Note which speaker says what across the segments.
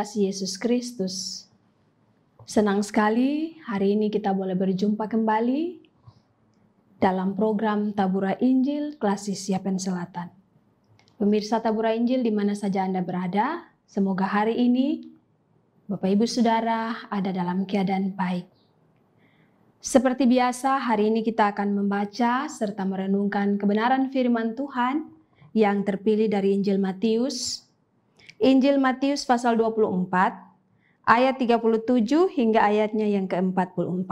Speaker 1: kasih Yesus Kristus. Senang sekali hari ini kita boleh berjumpa kembali dalam program Tabura Injil Klasis Siapen Selatan. Pemirsa Tabura Injil di mana saja Anda berada, semoga hari ini Bapak Ibu Saudara ada dalam keadaan baik. Seperti biasa, hari ini kita akan membaca serta merenungkan kebenaran firman Tuhan yang terpilih dari Injil Matius Injil Matius pasal 24 ayat 37 hingga ayatnya yang ke-44.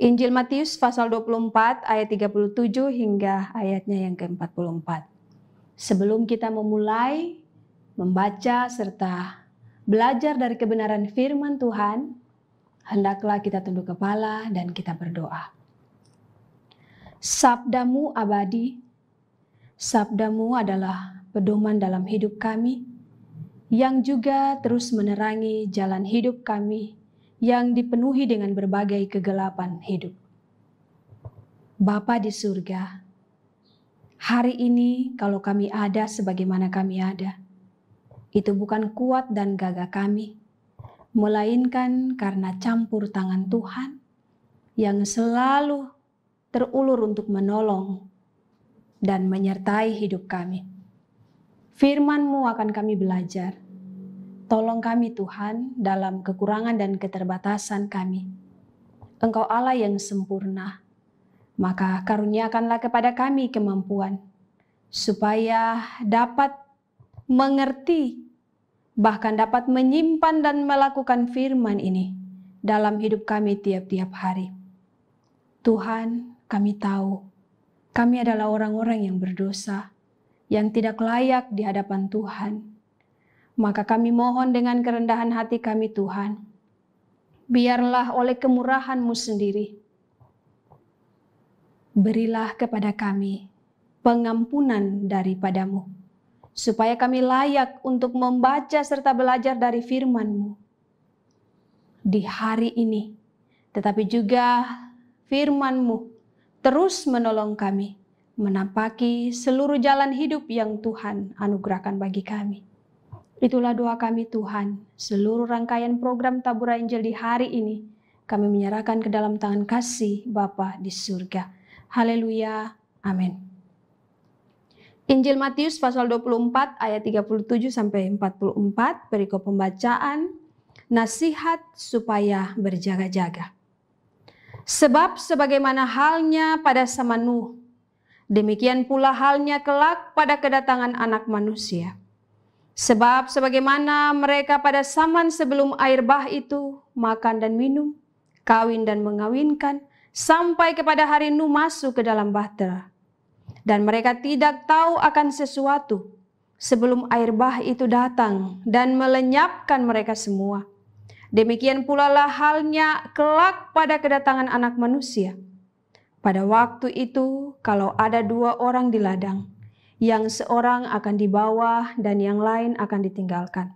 Speaker 1: Injil Matius pasal 24 ayat 37 hingga ayatnya yang ke-44. Sebelum kita memulai membaca serta belajar dari kebenaran firman Tuhan, hendaklah kita tunduk kepala dan kita berdoa. Sabdamu abadi, sabdamu adalah pedoman dalam hidup kami yang juga terus menerangi jalan hidup kami yang dipenuhi dengan berbagai kegelapan hidup. Bapa di surga, hari ini kalau kami ada sebagaimana kami ada, itu bukan kuat dan gagah kami, melainkan karena campur tangan Tuhan yang selalu terulur untuk menolong dan menyertai hidup kami. Firman-Mu akan kami belajar, Tolong kami Tuhan dalam kekurangan dan keterbatasan kami. Engkau Allah yang sempurna, maka karuniakanlah kepada kami kemampuan supaya dapat mengerti bahkan dapat menyimpan dan melakukan firman ini dalam hidup kami tiap-tiap hari. Tuhan, kami tahu kami adalah orang-orang yang berdosa, yang tidak layak di hadapan Tuhan maka kami mohon dengan kerendahan hati kami Tuhan, biarlah oleh kemurahan-Mu sendiri, berilah kepada kami pengampunan daripadamu, supaya kami layak untuk membaca serta belajar dari firman-Mu di hari ini, tetapi juga firman-Mu terus menolong kami menapaki seluruh jalan hidup yang Tuhan anugerahkan bagi kami. Itulah doa kami Tuhan. Seluruh rangkaian program Tabur Injil di hari ini kami menyerahkan ke dalam tangan kasih Bapa di surga. Haleluya. Amin. Injil Matius pasal 24 ayat 37 sampai 44 perikop pembacaan nasihat supaya berjaga-jaga. Sebab sebagaimana halnya pada zaman Nuh, demikian pula halnya kelak pada kedatangan anak manusia Sebab sebagaimana mereka pada zaman sebelum air bah itu makan dan minum, kawin dan mengawinkan, sampai kepada hari Nuh masuk ke dalam bahtera. Dan mereka tidak tahu akan sesuatu sebelum air bah itu datang dan melenyapkan mereka semua. Demikian pula lah halnya kelak pada kedatangan anak manusia. Pada waktu itu, kalau ada dua orang di ladang, yang seorang akan dibawa dan yang lain akan ditinggalkan.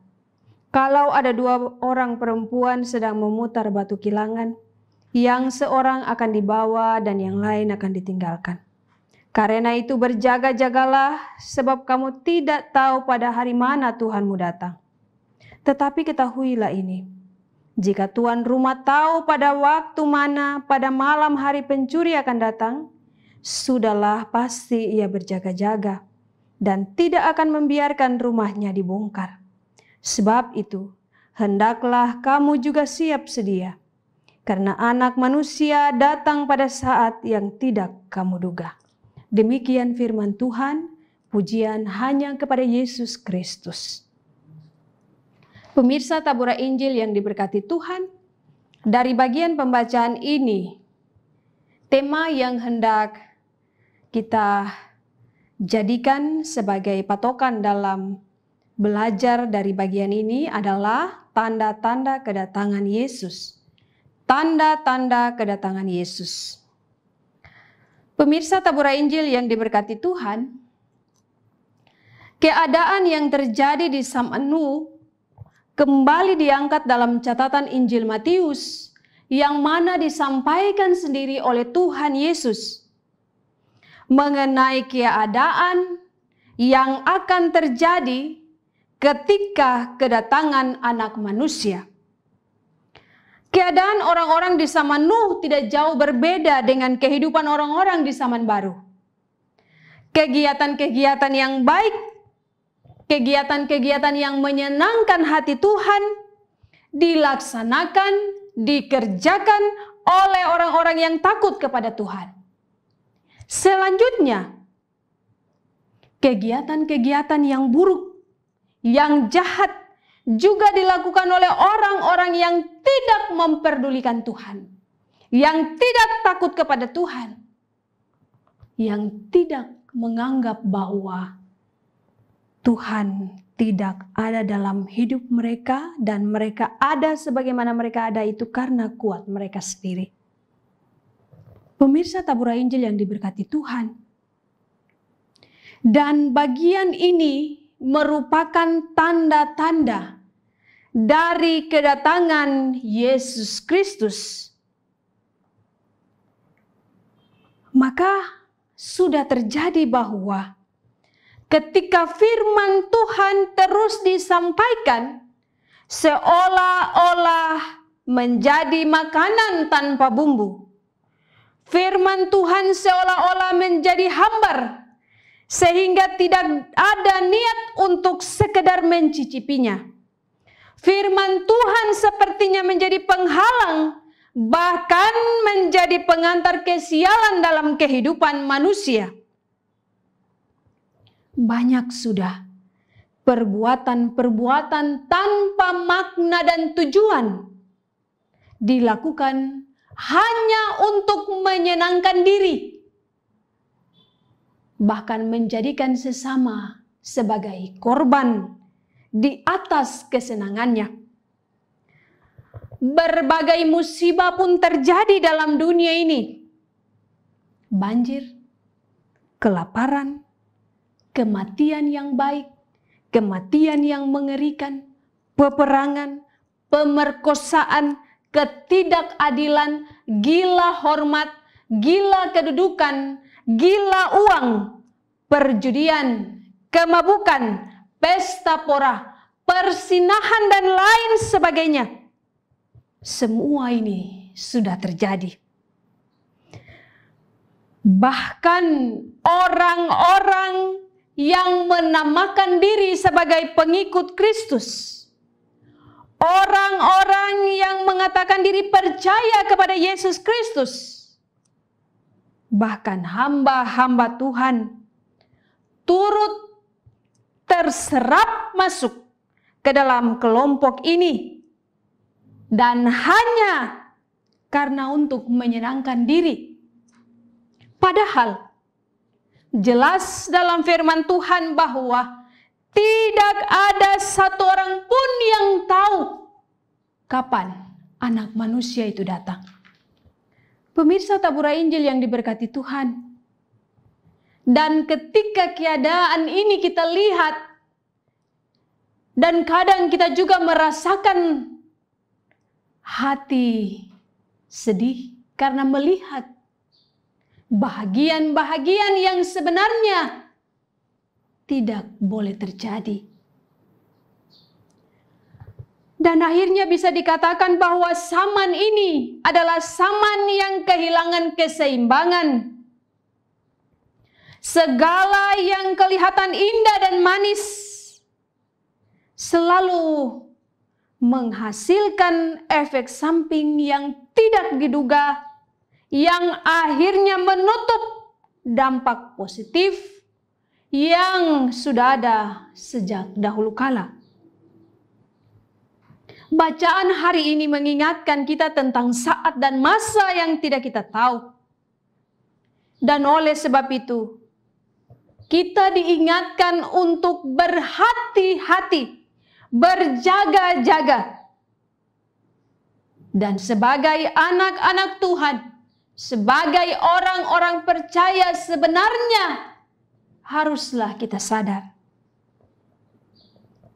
Speaker 1: Kalau ada dua orang perempuan sedang memutar batu kilangan, yang seorang akan dibawa dan yang lain akan ditinggalkan. Karena itu berjaga-jagalah sebab kamu tidak tahu pada hari mana Tuhanmu datang. Tetapi ketahuilah ini, jika tuan rumah tahu pada waktu mana pada malam hari pencuri akan datang, sudahlah pasti ia berjaga-jaga dan tidak akan membiarkan rumahnya dibongkar. Sebab itu, hendaklah kamu juga siap sedia, karena anak manusia datang pada saat yang tidak kamu duga. Demikian firman Tuhan, pujian hanya kepada Yesus Kristus. Pemirsa Tabura Injil yang diberkati Tuhan, dari bagian pembacaan ini, tema yang hendak kita jadikan sebagai patokan dalam belajar dari bagian ini adalah tanda-tanda kedatangan Yesus. Tanda-tanda kedatangan Yesus. Pemirsa Tabura Injil yang diberkati Tuhan, keadaan yang terjadi di Samanu kembali diangkat dalam catatan Injil Matius yang mana disampaikan sendiri oleh Tuhan Yesus mengenai keadaan yang akan terjadi ketika kedatangan anak manusia. Keadaan orang-orang di zaman Nuh tidak jauh berbeda dengan kehidupan orang-orang di zaman baru. Kegiatan-kegiatan yang baik, kegiatan-kegiatan yang menyenangkan hati Tuhan dilaksanakan, dikerjakan oleh orang-orang yang takut kepada Tuhan. Selanjutnya, kegiatan-kegiatan yang buruk, yang jahat juga dilakukan oleh orang-orang yang tidak memperdulikan Tuhan, yang tidak takut kepada Tuhan, yang tidak menganggap bahwa Tuhan tidak ada dalam hidup mereka dan mereka ada sebagaimana mereka ada itu karena kuat mereka sendiri. Pemirsa Tabura Injil yang diberkati Tuhan. Dan bagian ini merupakan tanda-tanda dari kedatangan Yesus Kristus. Maka sudah terjadi bahwa ketika firman Tuhan terus disampaikan seolah-olah menjadi makanan tanpa bumbu Firman Tuhan seolah-olah menjadi hambar sehingga tidak ada niat untuk sekedar mencicipinya. Firman Tuhan sepertinya menjadi penghalang bahkan menjadi pengantar kesialan dalam kehidupan manusia. Banyak sudah perbuatan-perbuatan tanpa makna dan tujuan dilakukan hanya untuk menyenangkan diri, bahkan menjadikan sesama sebagai korban di atas kesenangannya. Berbagai musibah pun terjadi dalam dunia ini: banjir, kelaparan, kematian yang baik, kematian yang mengerikan, peperangan, pemerkosaan ketidakadilan, gila hormat, gila kedudukan, gila uang, perjudian, kemabukan, pesta pora, persinahan dan lain sebagainya. Semua ini sudah terjadi. Bahkan orang-orang yang menamakan diri sebagai pengikut Kristus orang-orang yang mengatakan diri percaya kepada Yesus Kristus, bahkan hamba-hamba Tuhan, turut terserap masuk ke dalam kelompok ini, dan hanya karena untuk menyenangkan diri. Padahal jelas dalam firman Tuhan bahwa tidak ada satu orang pun yang tahu kapan anak manusia itu datang. Pemirsa Tabura Injil yang diberkati Tuhan. Dan ketika keadaan ini kita lihat dan kadang kita juga merasakan hati sedih karena melihat bahagian-bahagian yang sebenarnya tidak boleh terjadi. Dan akhirnya bisa dikatakan bahwa saman ini adalah saman yang kehilangan keseimbangan. Segala yang kelihatan indah dan manis selalu menghasilkan efek samping yang tidak diduga yang akhirnya menutup dampak positif yang sudah ada sejak dahulu kala. Bacaan hari ini mengingatkan kita tentang saat dan masa yang tidak kita tahu. Dan oleh sebab itu, kita diingatkan untuk berhati-hati, berjaga-jaga. Dan sebagai anak-anak Tuhan, sebagai orang-orang percaya sebenarnya haruslah kita sadar.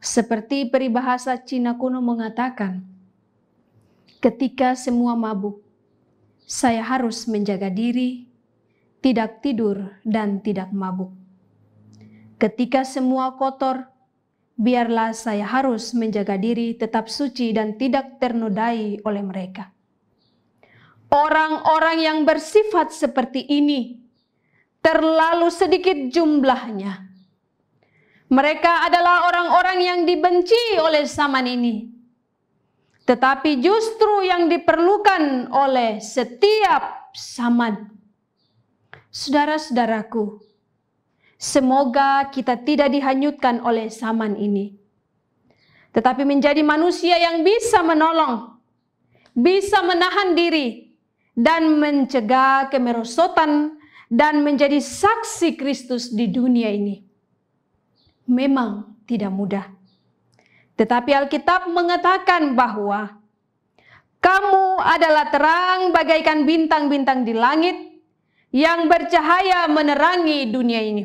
Speaker 1: Seperti peribahasa Cina kuno mengatakan, ketika semua mabuk, saya harus menjaga diri, tidak tidur dan tidak mabuk. Ketika semua kotor, biarlah saya harus menjaga diri tetap suci dan tidak ternodai oleh mereka. Orang-orang yang bersifat seperti ini terlalu sedikit jumlahnya. Mereka adalah orang-orang yang dibenci oleh zaman ini. Tetapi justru yang diperlukan oleh setiap zaman. Saudara-saudaraku, semoga kita tidak dihanyutkan oleh zaman ini. Tetapi menjadi manusia yang bisa menolong, bisa menahan diri, dan mencegah kemerosotan dan menjadi saksi Kristus di dunia ini memang tidak mudah. Tetapi Alkitab mengatakan bahwa kamu adalah terang bagaikan bintang-bintang di langit yang bercahaya menerangi dunia ini.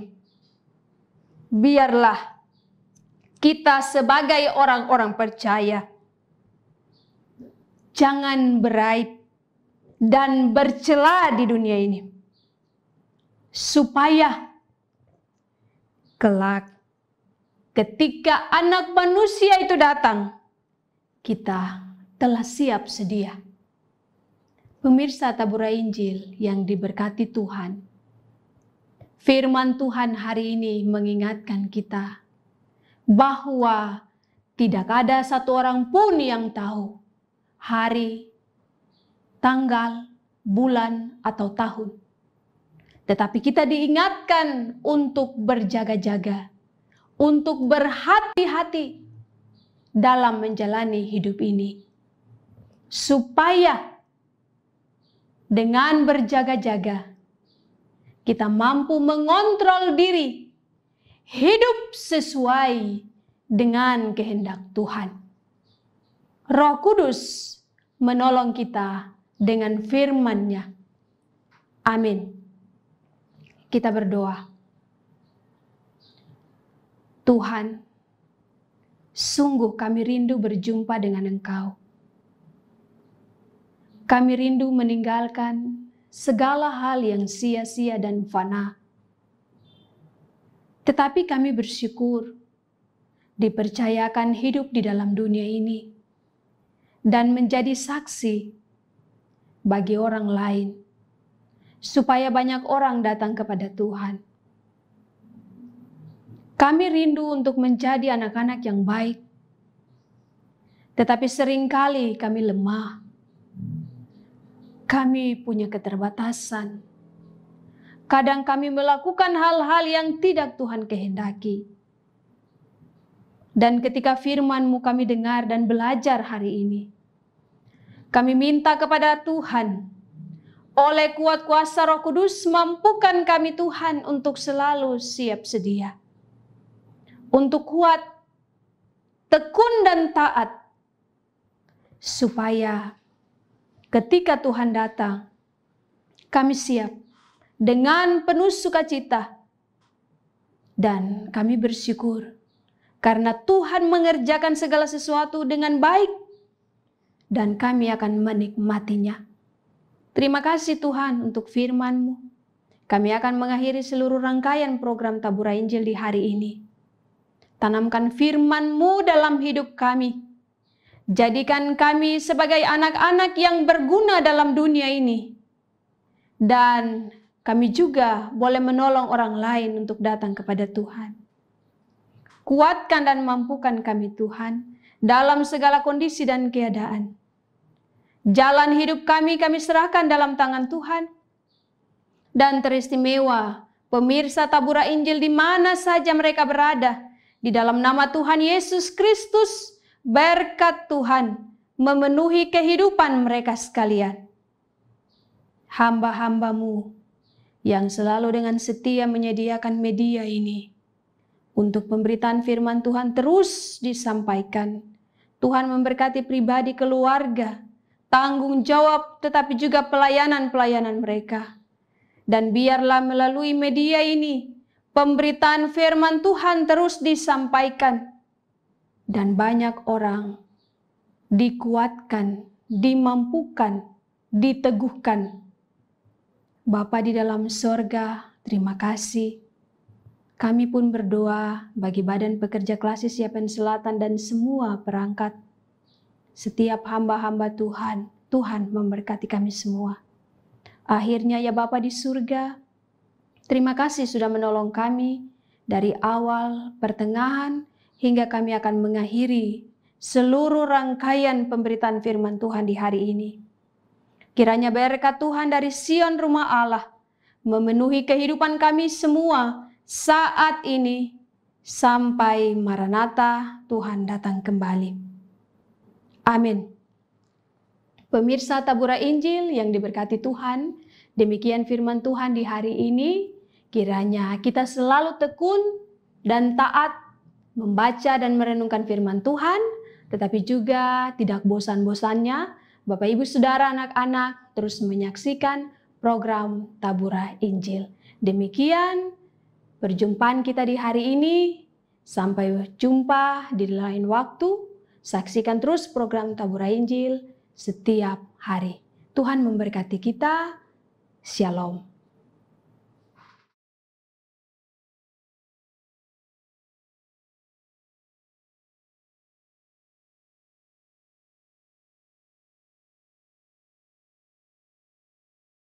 Speaker 1: Biarlah kita sebagai orang-orang percaya jangan beraib dan bercela di dunia ini supaya kelak ketika anak manusia itu datang, kita telah siap sedia. Pemirsa Tabura Injil yang diberkati Tuhan, firman Tuhan hari ini mengingatkan kita bahwa tidak ada satu orang pun yang tahu hari, tanggal, bulan, atau tahun tetapi kita diingatkan untuk berjaga-jaga, untuk berhati-hati dalam menjalani hidup ini, supaya dengan berjaga-jaga kita mampu mengontrol diri, hidup sesuai dengan kehendak Tuhan. Roh Kudus menolong kita dengan firman-Nya. Amin kita berdoa. Tuhan, sungguh kami rindu berjumpa dengan Engkau. Kami rindu meninggalkan segala hal yang sia-sia dan fana. Tetapi kami bersyukur dipercayakan hidup di dalam dunia ini dan menjadi saksi bagi orang lain supaya banyak orang datang kepada Tuhan. Kami rindu untuk menjadi anak-anak yang baik, tetapi seringkali kami lemah. Kami punya keterbatasan. Kadang kami melakukan hal-hal yang tidak Tuhan kehendaki. Dan ketika firman-Mu kami dengar dan belajar hari ini, kami minta kepada Tuhan oleh kuat kuasa roh kudus mampukan kami Tuhan untuk selalu siap sedia. Untuk kuat, tekun dan taat. Supaya ketika Tuhan datang, kami siap dengan penuh sukacita. Dan kami bersyukur karena Tuhan mengerjakan segala sesuatu dengan baik dan kami akan menikmatinya. Terima kasih Tuhan untuk firman-Mu. Kami akan mengakhiri seluruh rangkaian program Tabura Injil di hari ini. Tanamkan firman-Mu dalam hidup kami. Jadikan kami sebagai anak-anak yang berguna dalam dunia ini. Dan kami juga boleh menolong orang lain untuk datang kepada Tuhan. Kuatkan dan mampukan kami Tuhan dalam segala kondisi dan keadaan Jalan hidup kami kami serahkan dalam tangan Tuhan. Dan teristimewa, pemirsa tabura Injil di mana saja mereka berada, di dalam nama Tuhan Yesus Kristus, berkat Tuhan memenuhi kehidupan mereka sekalian. Hamba-hambamu yang selalu dengan setia menyediakan media ini untuk pemberitaan firman Tuhan terus disampaikan. Tuhan memberkati pribadi keluarga, tanggung jawab, tetapi juga pelayanan-pelayanan mereka. Dan biarlah melalui media ini, pemberitaan firman Tuhan terus disampaikan. Dan banyak orang dikuatkan, dimampukan, diteguhkan. Bapa di dalam sorga, terima kasih. Kami pun berdoa bagi Badan Pekerja Klasis Siapen Selatan dan semua perangkat setiap hamba-hamba Tuhan, Tuhan memberkati kami semua. Akhirnya ya Bapa di surga, terima kasih sudah menolong kami dari awal, pertengahan, hingga kami akan mengakhiri seluruh rangkaian pemberitaan firman Tuhan di hari ini. Kiranya berkat Tuhan dari Sion rumah Allah memenuhi kehidupan kami semua saat ini sampai Maranatha Tuhan datang kembali. Amin. Pemirsa Tabura Injil yang diberkati Tuhan, demikian firman Tuhan di hari ini. Kiranya kita selalu tekun dan taat membaca dan merenungkan firman Tuhan, tetapi juga tidak bosan-bosannya Bapak Ibu Saudara anak-anak terus menyaksikan program Tabura Injil. Demikian perjumpaan kita di hari ini. Sampai jumpa di lain waktu. Saksikan terus program Tabura Injil setiap hari. Tuhan memberkati kita. Shalom.